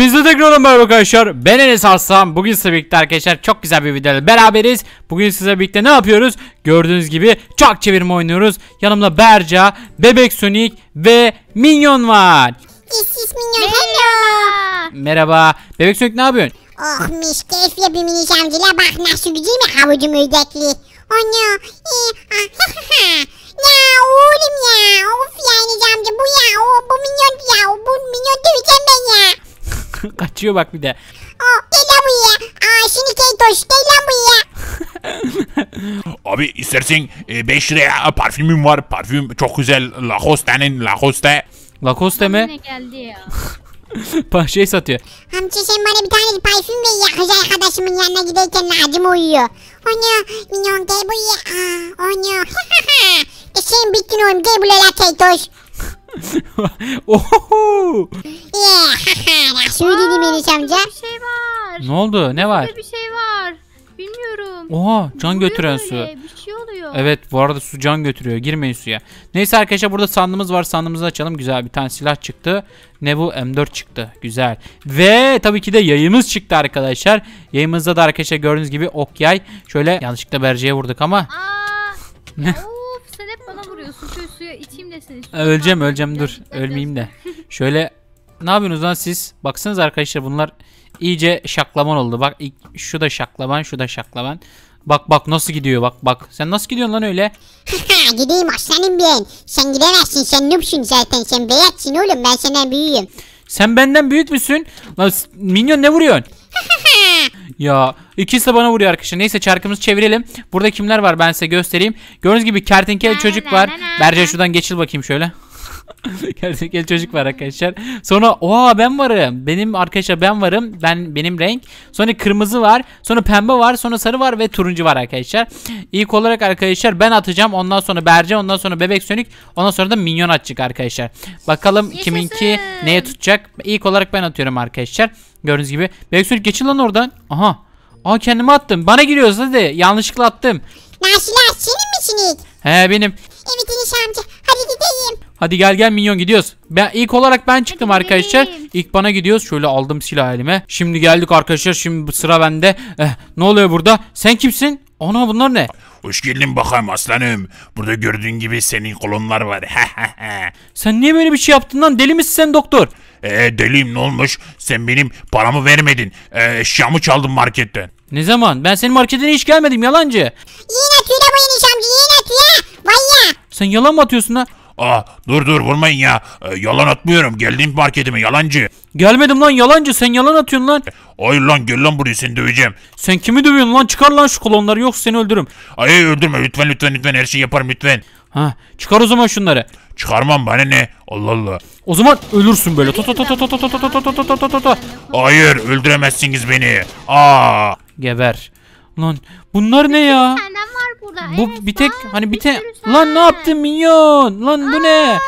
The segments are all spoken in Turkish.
Biz de tekrar merhaba arkadaşlar. Ben Enes Arslan. Bugün size birlikte arkadaşlar çok güzel bir videoyla beraberiz. Bugün size birlikte ne yapıyoruz? Gördüğünüz gibi çok çevirme oynuyoruz. Yanımda Berca, Bebek Sonic ve Minyon var. İşsiz Minyon hello. Merhaba. Bebek Sonic ne yapıyorsun? Oh mis keyifle bir mini amcayla bak nasıl güzel mi havucum ördekli. Onu. Ee, ah, ya oğlum ya. Of yani amca bu ya. O, bu minyon ya. Bu minyon Kaçıyor bak bir de. Aa, gel lan buraya. Aa, şimdi Keytoş gel lan buraya. Abi istersen 5 e, liraya parfümüm var. Parfüm çok güzel. Lacoste'nin Lacoste. Lacoste mi? Ne geldi ya. Pa- şey satıyor. Amca sen bana bir tane parfüm ver ya kız arkadaşımın yanına giderken lazım uyuyor. Onu minyon gel buraya. Aa, onu. e sen bittin oğlum gel buraya Keytoş. oh, Söyledi şey Melis amca. Bir şey var. Ne oldu? Ne var? bir şey var. Bilmiyorum. Oha can Duruyor götüren öyle. su. Bir şey oluyor. Evet bu arada su can götürüyor. Girmeyin suya. Neyse arkadaşlar burada sandığımız var. Sandığımızı açalım. Güzel bir tane silah çıktı. Ne bu? M4 çıktı. Güzel. Ve tabii ki de yayımız çıktı arkadaşlar. Yayımızda da arkadaşlar gördüğünüz gibi ok yay. Şöyle yanlışlıkla berceye vurduk ama. Aa, sen hep bana vuruyorsun. Şöyle suya içeyim de seni. Öleceğim öleceğim dur. Ölmeyeyim de. Şöyle ne yapıyorsunuz lan siz? Baksanız arkadaşlar bunlar iyice şaklaman oldu. Bak ilk, şu da şaklaman, şu da şaklaman. Bak bak nasıl gidiyor bak bak. Sen nasıl gidiyorsun lan öyle? Gideyim aslanım ben. Sen gidemezsin sen noobsun zaten. Sen beyatsın oğlum ben senden büyüğüm. Sen benden büyük müsün? Lan minyon ne vuruyorsun? ya ikisi de bana vuruyor arkadaşlar. Neyse çarkımızı çevirelim. Burada kimler var ben size göstereyim. Gördüğünüz gibi kertenkele çocuk var. Berce şuradan geçil bakayım şöyle. Gerçekten çocuk var arkadaşlar. Sonra oha ben varım. Benim arkadaşlar ben varım. Ben benim renk. Sonra kırmızı var. Sonra pembe var. Sonra sarı var ve turuncu var arkadaşlar. İlk olarak arkadaşlar ben atacağım. Ondan sonra Berce, ondan sonra Bebek Sönük, ondan sonra da Minyon atacak arkadaşlar. Bakalım Yaşasın. kiminki neye tutacak. İlk olarak ben atıyorum arkadaşlar. Gördüğünüz gibi. Bebek Sönük geçin lan oradan. Aha. Aa kendimi attım. Bana giriyoruz hadi. Yanlışlıkla attım. Nasıl senin misiniz? He benim. Hadi gel gel minyon gidiyoruz. Ben ilk olarak ben çıktım Hadi arkadaşlar. Benim. İlk bana gidiyoruz. Şöyle aldım silah elime. Şimdi geldik arkadaşlar. Şimdi sıra bende. Eh, ne oluyor burada? Sen kimsin? Ana bunlar ne? Hoş geldin bakayım aslanım. Burada gördüğün gibi senin kolonlar var. sen niye böyle bir şey yaptın lan? Deli misin sen doktor? Eee deliyim ne olmuş? Sen benim paramı vermedin. Ee, eşyamı çaldın marketten. Ne zaman? Ben senin marketine hiç gelmedim yalancı. Yine tüyle bu enişamcı yine tüyle. Vay ya. Sen yalan mı atıyorsun lan? Aa dur dur vurmayın ya. Ee, yalan atmıyorum. Geldim marketime yalancı. Gelmedim lan yalancı sen yalan atıyorsun lan. Hayır lan gel lan buraya seni döveceğim. Sen kimi dövüyorsun lan çıkar lan şu klonları yoksa seni öldürürüm. Ay öldürme lütfen lütfen lütfen her şeyi yaparım lütfen. Ha çıkar o zaman şunları. Çıkarmam bana ne? Allah Allah. O zaman ölürsün böyle. Ta ta ta ta ta ta ta ta ta ta ta ta ta ta. Hayır öldüremezsiniz beni. Aa. Geber. Lan bunlar ne ya? var Bu evet, bir tek hani bir tek lan ne yaptın minyon? Lan bu ne?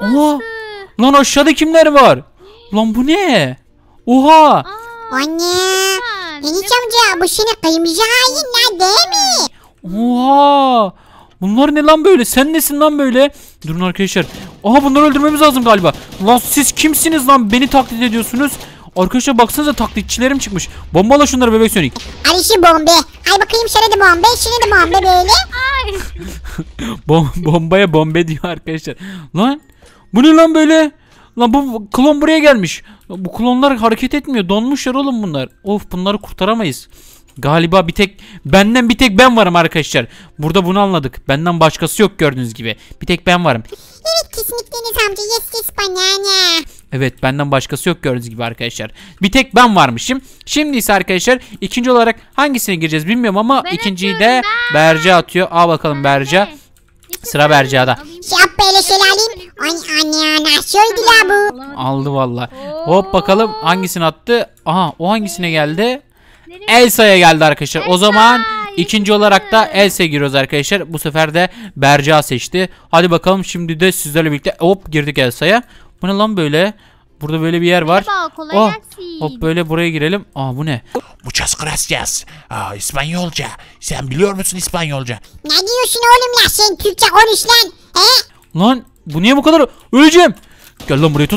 Ana. Oha. Lan aşağıda kimler var? Lan bu ne? Oha. Aa, Anne. Enişte amca bu senin kıymıcı hain lan mi? Oha. Bunlar ne lan böyle? Sen nesin lan böyle? Durun arkadaşlar. Aha bunları öldürmemiz lazım galiba. Lan siz kimsiniz lan? Beni taklit ediyorsunuz. Arkadaşlar baksanıza taklitçilerim çıkmış. Bombala şunları bebek sönük. Ay işi bombe. Ay bakayım şöyle de bombe. Şöyle de bombe böyle. Bom bombaya bombe diyor arkadaşlar. Lan bu ne lan böyle? Lan bu klon buraya gelmiş. Bu klonlar hareket etmiyor. Donmuşlar oğlum bunlar. Of bunları kurtaramayız. Galiba bir tek benden bir tek ben varım arkadaşlar. Burada bunu anladık. Benden başkası yok gördüğünüz gibi. Bir tek ben varım. Evet kesinlikle Deniz amca. Yes yes banana. Evet benden başkası yok gördüğünüz gibi arkadaşlar. Bir tek ben varmışım. Şimdi ise arkadaşlar ikinci olarak hangisine gireceğiz bilmiyorum ama ben ikinciyi de ben. Berca atıyor. Al bakalım ben Berca. De. Sıra Berca'da. Yap böyle şeyler alayım. anne nasıl bu? Aldı valla. Hop bakalım hangisini attı. Aha o hangisine geldi? Elsa'ya geldi arkadaşlar. O zaman ikinci olarak da Elsa giriyoruz arkadaşlar. Bu sefer de Berca seçti. Hadi bakalım şimdi de sizlerle birlikte hop girdik Elsa'ya. Bu ne lan böyle? Burada böyle bir yer var. Merhaba kolay oh, gelsin. Hop böyle buraya girelim. Aa ah, bu ne? Muchas gracias. Aa, İspanyolca. Sen biliyor musun İspanyolca? Ne diyorsun oğlum ya sen Türkçe konuş lan. He? Lan bu niye bu kadar? Öleceğim. Gel lan buraya.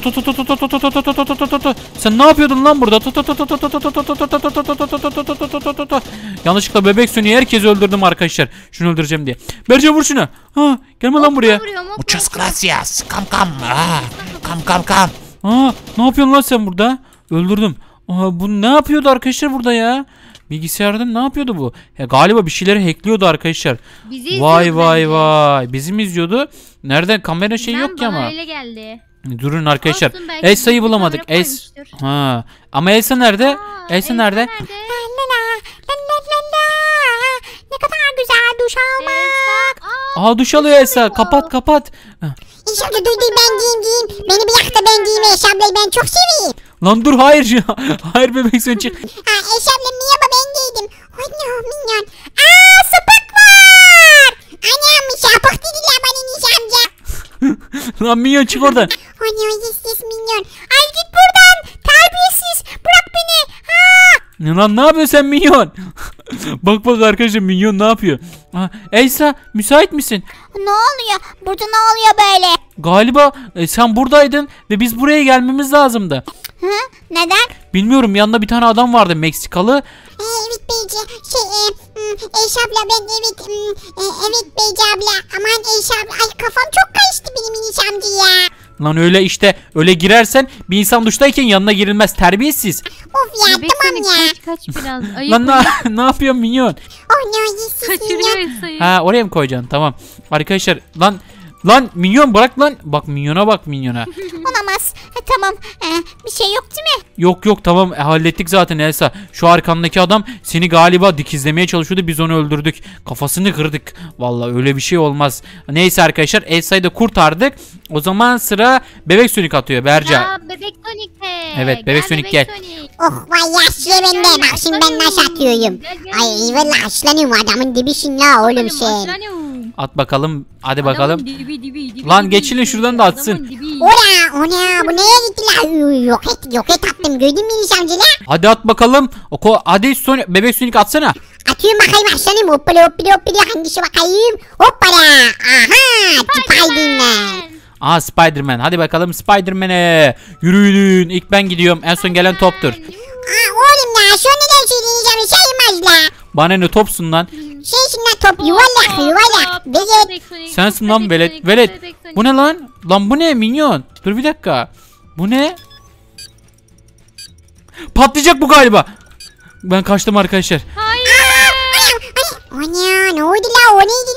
Sen ne yapıyordun lan burada? Yanlışlıkla bebek sönüyor. Herkesi öldürdüm arkadaşlar. Şunu öldüreceğim diye. Berce vur şunu. Ha, gelme lan buraya. Muchas gracias. Kam kam. Kam kam kam. Aa, ne yapıyorsun lan sen burada? Öldürdüm. Aa, bu ne yapıyordu arkadaşlar burada ya? Bilgisayardan ne yapıyordu bu? Ya galiba bir şeyleri hackliyordu arkadaşlar. Bizi vay vay vay. Bizim izliyordu. Nereden kamera şey ben yok ki ama. Bana öyle geldi. Durun arkadaşlar. Olsun, belki Elsa'yı bulamadık. numara Ha. Ama Elsa nerede? Aa, Elsa nerede? La la la, la Ne kadar güzel duş almak. Aa, Aa duş alıyor Elsa. alıyor. Kapat kapat. Heh. İnşallah dur ben giyeyim giyeyim. Beni bir yakta ben giyeyim Eşe ben çok seveyim. Lan dur hayır. hayır bebek sen çık. Ha Eşe abla ben giydim. Ay ne minyon. Aa Lan minyon çık oradan. O ne öylesiz minyon. Ay git buradan. Terbiyesiz. Bırak beni. Ha. Lan ne yapıyorsun sen minyon? bak bak arkadaşım minyon ne yapıyor? Ha, Elsa müsait misin? Ne oluyor? Burada ne oluyor böyle? Galiba e, sen buradaydın ve biz buraya gelmemiz lazımdı. Hı? Neden? Bilmiyorum yanında bir tane adam vardı Meksikalı evet Beyci şey e, hmm, Eyş abla ben evet hmm, e, evet Beyci abla aman Eyş abla ay kafam çok karıştı benim İniş amca ya. Lan öyle işte öyle girersen bir insan duştayken yanına girilmez terbiyesiz. Of ya Bebek tamam seni ya. kaç kaç biraz Lan ayıp. ne, ne yapıyorsun minyon? Oh no yesin Kaçırıyor ya. Ha oraya mı koyacaksın tamam. Arkadaşlar lan Lan minyon bırak lan. Bak minyona bak minyona. Olamaz. Ha, e, tamam. Ee, bir şey yok değil mi? Yok yok tamam e, hallettik zaten Elsa. Şu arkandaki adam seni galiba dikizlemeye çalışıyordu. Biz onu öldürdük. Kafasını kırdık. Vallahi öyle bir şey olmaz. Neyse arkadaşlar Elsa'yı da kurtardık. O zaman sıra bebek sönük atıyor Berca. Aa, bebek Sonic'e. Evet bebek Sonic gel. Oh vay yaşlı ben Bak şimdi ben nasıl atıyorum. Gel, gel. Ay vallahi haşlanıyorum adamın dibi şimdi la oğlum sen. Haşlanıyorum. At bakalım. Hadi Adamın bakalım. Dibi, dibi, dibi, Lan dibi, geçilin dibi, şuradan dibi, da atsın. Ola ona bu neye gittiler? Yok et yok et attım gördün mü nişancıla? Hadi at bakalım. Oko hadi son bebek Sonic atsana. Atıyorum bakayım aslanım. Hoppala hoppala hoppala hangisi bakayım. Hoppala. Aha. Spiderman. Aa Spiderman. Hadi bakalım Spiderman'e. Yürüyün. İlk ben gidiyorum. En son gelen toptur. Aa oğlum ya. Sonra da söyleyeceğim. Şey mazla. Bana ne topsun lan. Şey şimdi top yuvarlak yuvarlak. Velet. Sensin lan velet. Velet. Bu ne lan? Lan bu ne minyon? Dur bir dakika. Bu ne? Patlayacak bu galiba. Ben kaçtım arkadaşlar. Hayır. Ana ne oldu la o neydi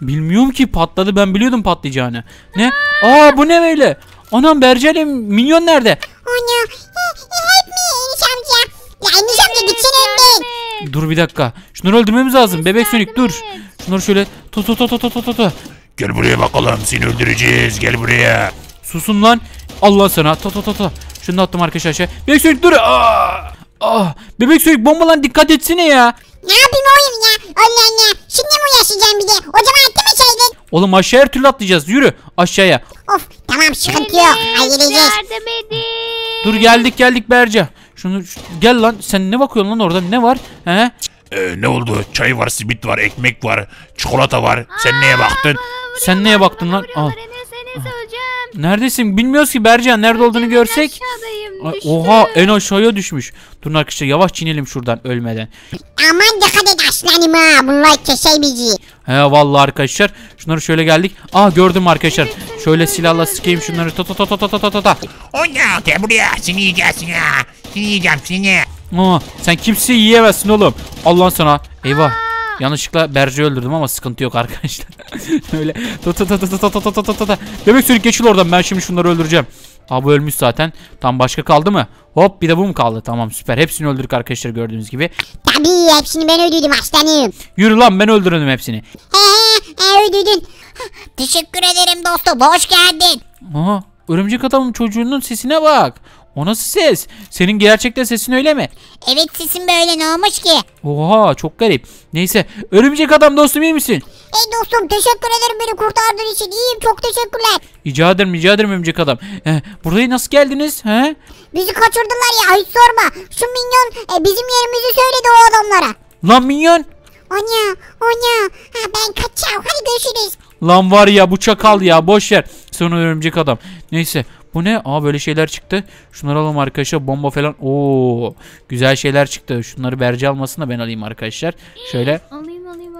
Bilmiyorum ki patladı ben biliyordum patlayacağını. Ne? Aa bu ne böyle? Anam Bercel'im minyon nerede? Ana help me Enis amca. La amca gitsene Dur bir dakika. Şunları öldürmemiz lazım. Bebek Sonic dur. Şunları şöyle tut tut tut tut tut tut. Gel buraya bakalım seni öldüreceğiz gel buraya. Susun lan. Allah sana. Tut tut tut. Şunu da attım arkadaşlar aşağı. Bebek Sonic dur. Aa! Ah, bebek Sonic bomba lan dikkat etsene ya. Ne yapayım oğlum ya? Allah Allah. Şimdi mi uğraşacağım bir de? O zaman attı mı Oğlum aşağı her türlü atlayacağız. Yürü aşağıya. Of tamam sıkıntı yok. Halledeceğiz. Yardım edin. Dur geldik geldik Berca. Şunu gel lan sen ne bakıyorsun lan orada ne var? He? Ee, ne oldu? Çay var, simit var, ekmek var, çikolata var. Sen neye baktın? Sen neye baktın lan? Al. Ah. Ah. Neredesin? Bilmiyoruz ki Bercan nerede olduğunu görsek. Ay, oha en aşağıya düşmüş. dur arkadaşlar yavaş çinelim şuradan ölmeden. Aman dikkat edin aslanım ha. Bunlar keser bizi. He vallahi arkadaşlar. Şunları şöyle geldik. Ah gördüm arkadaşlar. Şöyle silahla sıkayım şunları. Ta ta ta ta ta ta ta ta. O ne oldu buraya? Seni yiyeceksin ha. Seni yiyeceğim seni. Aa, sen kimseyi yiyemezsin oğlum. Allah sana. Eyvah. Yanlışlıkla Berce'yi öldürdüm ama sıkıntı yok arkadaşlar. Öyle ta ta ta ta ta ta ta ta ta ta. Bebek sürük geçil oradan ben şimdi şunları öldüreceğim. Abi ölmüş zaten. Tam başka kaldı mı? Hop bir de bu mu kaldı? Tamam süper. Hepsini öldürdük arkadaşlar gördüğünüz gibi. Tabii hepsini ben öldürdüm aslanım. Yürü lan ben öldürdüm hepsini. He he öldürdün. Teşekkür ederim dostum. Hoş geldin. Aha örümcek adamın çocuğunun sesine bak. O nasıl ses? Senin gerçekten sesin öyle mi? Evet sesim böyle ne olmuş ki? Oha çok garip. Neyse örümcek adam dostum iyi misin? Ey dostum teşekkür ederim beni kurtardığın için. İyiyim çok teşekkürler. Rica ederim rica ederim örümcek adam. Eh, buraya nasıl geldiniz? He? Bizi kaçırdılar ya hiç sorma. Şu minyon e, bizim yerimizi söyledi o adamlara. Lan minyon. Onya onya ha, ben kaçacağım hadi görüşürüz. Lan var ya bu çakal ya boş ver. Sonra örümcek adam. Neyse bu ne? Aa böyle şeyler çıktı. Şunları alalım arkadaşlar. Bomba falan. Oo güzel şeyler çıktı. Şunları Berce almasın da ben alayım arkadaşlar. Şöyle.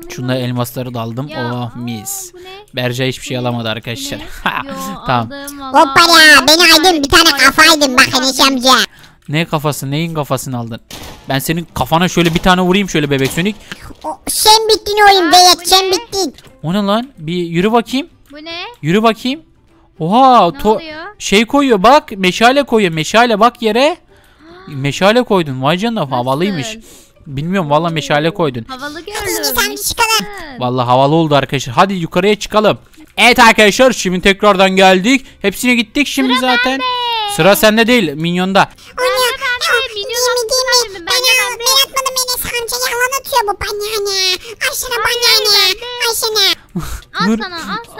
Şunda elmasları da aldım. Ya, oh mis. Berce hiçbir şey alamadı arkadaşlar. tamam. Hoppala beni aydın bir tane kafaydın bak Enes amca. Şey. Ne kafası neyin kafasını aldın? Ben senin kafana şöyle bir tane vurayım şöyle bebek sönük. sen bittin oyun beyet sen bittin. O ne lan? Bir yürü bakayım. Bu ne? Yürü bakayım. Oha to şey koyuyor bak meşale koyuyor meşale bak yere. meşale koydun vay canına havalıymış. Bilmiyorum valla meşale koydun. Havalı gördüm. Valla havalı oldu arkadaşlar. Hadi yukarıya çıkalım. Evet arkadaşlar şimdi tekrardan geldik. Hepsine gittik şimdi Sıra zaten. Bende. Sıra sende değil minyonda. Oynuyor. Yemin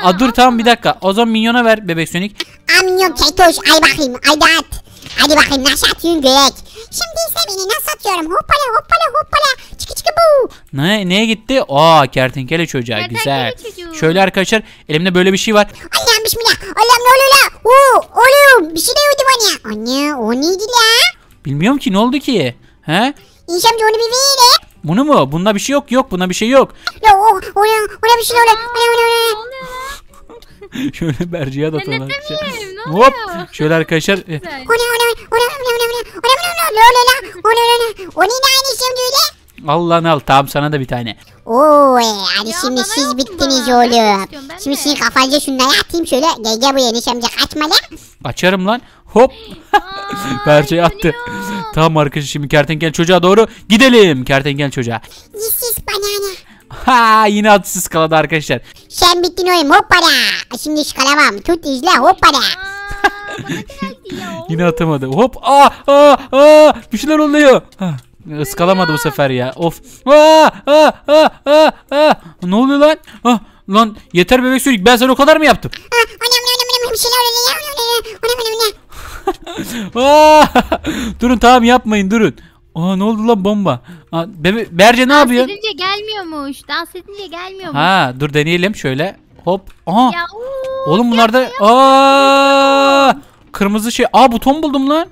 Aa, dur tamam bir dakika. O zaman minyona ver bebek sönük. Al minyon ay bakayım ay dağıt. Hadi bakayım nasıl atıyorsun göğek? Şimdi ise beni nasıl atıyorum? Hoppala hoppala hoppala. Çıkı çıkı bu. Ne, neye gitti? Aa kertenkele çocuğa Kertenkele güzel. çocuğu. Şöyle arkadaşlar elimde böyle bir şey var. Allah'ım bismillah. Allah'ım ne oluyor la? Oo, oğlum bir şey de oldu bana. Hani. Anne o neydi la? Bilmiyorum ki ne oldu ki? He? İnşam onu bir ver. Bunu mu? Bunda bir şey yok yok bunda bir şey yok. La o o o şey, o o o oluyor. Ana, ana, ana. Ne oluyor lan? şöyle berciye de atalım. Hop. Şöyle arkadaşlar. O ne aynı şimdi Allah'ını al tamam sana da bir tane. Oo hadi ya şimdi siz bittiniz bana. oğlum. Şimdi sizin kafanıza şunları atayım şöyle. Gel gel bu yeniş amca kaçma lan. Açarım lan. Hop. Perçeyi attı. Tamam arkadaşlar şimdi kertenkele çocuğa doğru gidelim. Kertenkele çocuğa. Yes, yes, Ha yine atsız kaladı arkadaşlar. Sen bittin oyun hoppala. Şimdi şu kalamam tut izle hoppala. yine atamadı. Hop aa aa aa bir şeyler oluyor. Ha. Iskalamadı bu sefer ya. Of. Aa, aa, aa, aa, aa. Ne oluyor lan? Ah, lan yeter bebek sürük. Ben sana o kadar mı yaptım? durun tamam yapmayın durun. Aa ne oldu lan bomba? Aa, Be- Berce ne Dans yapıyorsun? edince gelmiyormuş. Dans edince gelmiyormuş. Ha dur deneyelim şöyle. Hop. Aha. Ya Oğlum bunlarda aa kırmızı şey. Aa buton buldum lan.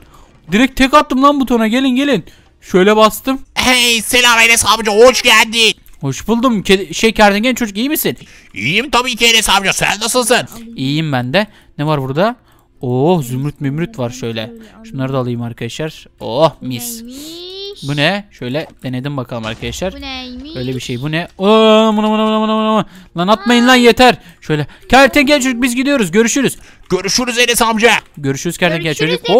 Direkt tek attım lan butona. Gelin gelin. Şöyle bastım. Hey selam Enes amca hoş geldin. Hoş buldum. Ke- şey kertengen çocuk iyi misin? İyiyim tabii ki Enes amca sen nasılsın? İyiyim ben de. Ne var burada? Oo oh, zümrüt mümrüt var şöyle. Şunları da alayım arkadaşlar. Oh mis. Neymiş? Bu ne? Şöyle denedim bakalım arkadaşlar. Bu neymiş? Böyle bir şey. Bu ne? Oo, bunu, bunu, bunu, bunu, Lan atmayın Aa. lan yeter. Şöyle. Kertenkele çocuk biz gidiyoruz. Görüşürüz. Görüşürüz Enes amca. Görüşürüz kertenkele çocuk. Oo!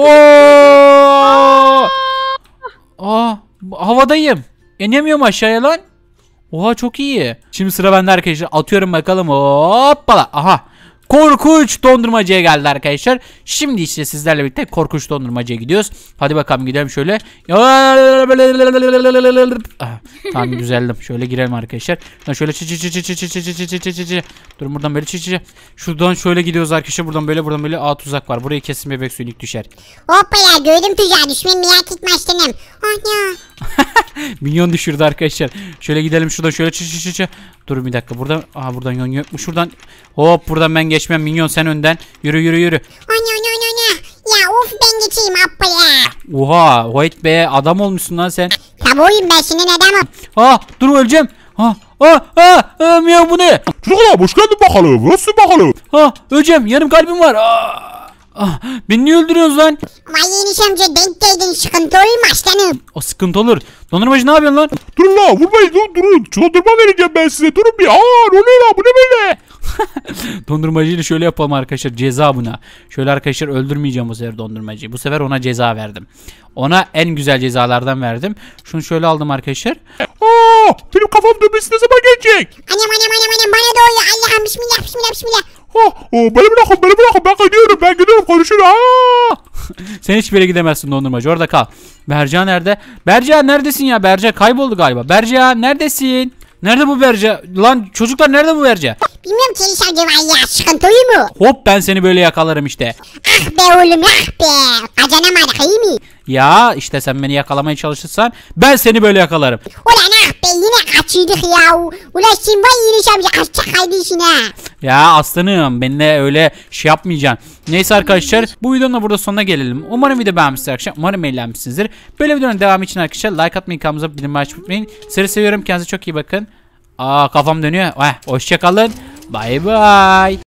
Aa, havadayım. İnemiyorum aşağıya lan. Oha çok iyi. Şimdi sıra bende arkadaşlar. Atıyorum bakalım. Hoppala. Aha korkunç dondurmacıya geldi arkadaşlar. Şimdi işte sizlerle birlikte korkunç dondurmacıya gidiyoruz. Hadi bakalım gidelim şöyle. Tamam güzeldim. Şöyle girelim arkadaşlar. Buradan şöyle çı çı çı çı çı çı çı çı çı çı çı çı çı. Durun buradan böyle çı çı çı. Şuradan şöyle gidiyoruz arkadaşlar. Buradan böyle buradan böyle a tuzak var. Burayı kesin bebek suyu düşer. Hoppa ya gördüm tuzağı düşmeyi merak etme aslanım. Ah Minyon düşürdü arkadaşlar. Şöyle gidelim şuradan şöyle çı çı çı çı. Dur bir dakika. Buradan aha buradan yon yok mu? Şuradan hop buradan ben geçmem. Minyon sen önden. Yürü yürü yürü. Ana ana ana ana. Ya of ben geçeyim abba ya. Oha White Bey adam olmuşsun lan sen. Tabuğuyum ben senin adamım. Ah dur öleceğim. Ah ah ah, ah miyav bu ne? Çocuklar hoş geldin bakalım. Nasılsın bakalım? Ah öleceğim yarım kalbim var. Ah. Ah, beni niye öldürüyorsun lan? Vay Yeniş amca denk geldin sıkıntı olma aslanım. O sıkıntı olur. Dondurmacı ne yapıyorsun lan? Durun la vurmayın dur, durun. Dondurma vereceğim ben size. Durun bir. Aa ne oluyor la bu ne böyle? Dondurmacıyla şöyle yapalım arkadaşlar ceza buna. Şöyle arkadaşlar öldürmeyeceğim bu sefer dondurmacıyı. Bu sefer ona ceza verdim. Ona en güzel cezalardan verdim. Şunu şöyle aldım arkadaşlar. Aa benim kafam dönmesi ne zaman gelecek? Anam anam anam anam bana doğuyor. Allah'ım bismillah bismillah bismillah. Oh, oh, beni bırakın beni bırakın ben gidiyorum ben gidiyorum konuşun. Sen hiçbir yere gidemezsin dondurmacı orada kal. Berca nerede? Berca neredesin ya Berca kayboldu galiba. Berca neredesin? Nerede bu Berca? Lan çocuklar nerede bu Berca? Bilmiyorum ki Elif ya sıkıntılı mı? Hop ben seni böyle yakalarım işte. Ah be oğlum ah be. Kacanamadık iyi mi? Ya işte sen beni yakalamaya çalışırsan ben seni böyle yakalarım. Ulan ah be yine kaçırdık ya. Ulan şimdi vay Yunus amca açacak kaydı işine. Ya aslanım benimle öyle şey yapmayacaksın. Neyse arkadaşlar bu videonun da burada sonuna gelelim. Umarım video beğenmişsiniz arkadaşlar. Umarım eğlenmişsinizdir. Böyle videonun devamı için arkadaşlar like atmayı kanalımıza bildirim açmayı unutmayın. Sizi seviyorum. Kendinize çok iyi bakın. Aa kafam dönüyor. Eh, hoşçakalın. Bay bay.